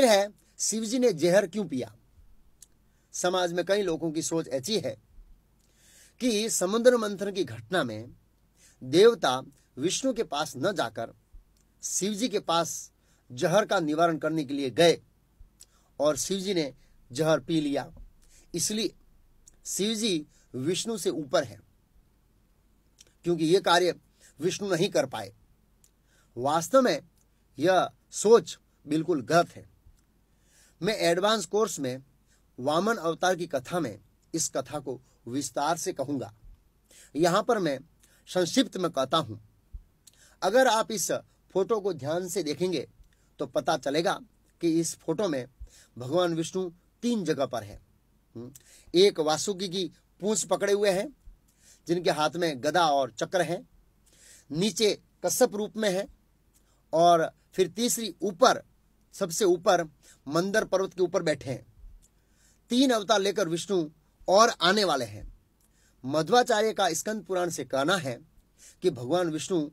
फिर है शिवजी ने जहर क्यों पिया समाज में कई लोगों की सोच ऐसी है कि समुद्र मंथन की घटना में देवता विष्णु के पास न जाकर शिवजी के पास जहर का निवारण करने के लिए गए और शिवजी ने जहर पी लिया इसलिए शिवजी विष्णु से ऊपर है क्योंकि यह कार्य विष्णु नहीं कर पाए वास्तव में यह सोच बिल्कुल गलत है मैं एडवांस कोर्स में वामन अवतार की कथा में इस कथा को विस्तार से कहूंगा यहां पर मैं संक्षिप्त में कहता हूं अगर आप इस फोटो को ध्यान से देखेंगे तो पता चलेगा कि इस फोटो में भगवान विष्णु तीन जगह पर है हम्म, एक वासुकी की पूछ पकड़े हुए हैं जिनके हाथ में गदा और चक्र है नीचे कश्यप रूप में है और फिर तीसरी ऊपर सबसे ऊपर मंदर पर्वत के ऊपर बैठे हैं तीन अवतार लेकर विष्णु और आने वाले हैं मध्वाचार्य का स्कंद पुराण से कहना है कि भगवान विष्णु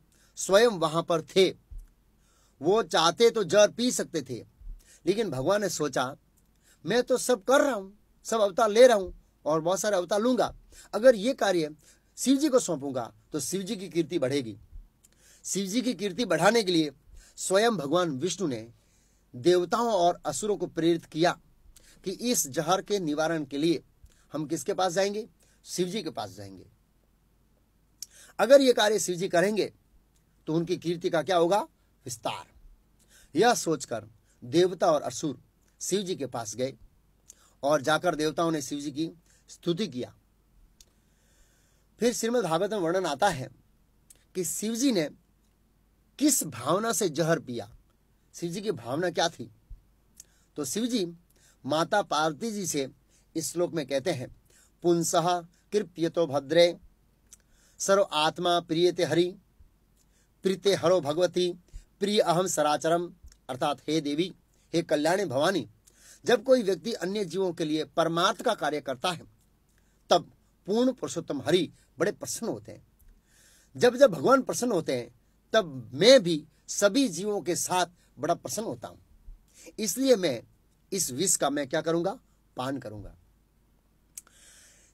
स्वयं वहां पर थे वो चाहते तो जर पी सकते थे लेकिन भगवान ने सोचा मैं तो सब कर रहा हूं सब अवतार ले रहा हूं और बहुत सारे अवतार लूंगा अगर ये कार्य शिव जी को सौंपूंगा तो शिव जी की कीर्ति बढ़ेगी शिव जी की कीर्ति बढ़ाने के लिए स्वयं भगवान विष्णु ने देवताओं और असुरों को प्रेरित किया कि इस जहर के निवारण के लिए हम किसके पास जाएंगे शिव जी के पास जाएंगे अगर ये कार्य शिव जी करेंगे तो उनकी कीर्ति का क्या होगा विस्तार यह सोचकर देवता और असुर शिव जी के पास गए और जाकर देवताओं ने शिव जी की स्तुति किया फिर श्रीमद भागवत में वर्णन आता है कि शिव जी ने किस भावना से जहर पिया शिव जी की भावना क्या थी तो शिव जी माता पार्वती जी से इस श्लोक में कहते हैं पुंसः कृप्यतो भद्रे सर्व आत्मा प्रियते हरि प्रीते हरो भगवती प्रिय अहम सराचरम अर्थात हे देवी हे कल्याणी भवानी जब कोई व्यक्ति अन्य जीवों के लिए परमार्थ का कार्य करता है तब पूर्ण पुरुषोत्तम हरि बड़े प्रसन्न होते हैं जब जब भगवान प्रसन्न होते हैं तब मैं भी सभी जीवों के साथ बड़ा प्रसन्न होता हूं इसलिए मैं इस विष का मैं क्या करूंगा पान करूंगा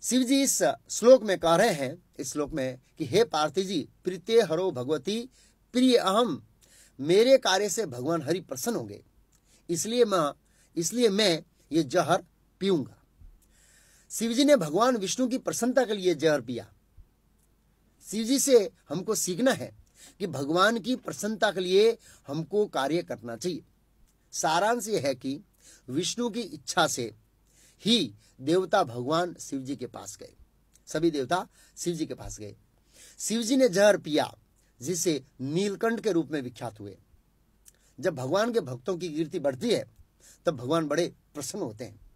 शिवजी इस श्लोक में कह रहे हैं इस श्लोक में कि हे पार्थिव जी प्रीते हरो भगवती प्रिय अहम मेरे कार्य से भगवान हरि प्रसन्न होंगे इसलिए माँ इसलिए मैं ये जहर पीऊंगा शिवजी ने भगवान विष्णु की प्रसन्नता के लिए जहर पिया शिवजी से हमको सीखना है कि भगवान की प्रसन्नता के लिए हमको कार्य करना चाहिए सारांश यह है कि विष्णु की इच्छा से ही देवता भगवान शिव जी के पास गए सभी देवता शिव जी के पास गए शिव जी ने जहर पिया जिसे नीलकंठ के रूप में विख्यात हुए जब भगवान के भक्तों की कीर्ति बढ़ती है तब भगवान बड़े प्रसन्न होते हैं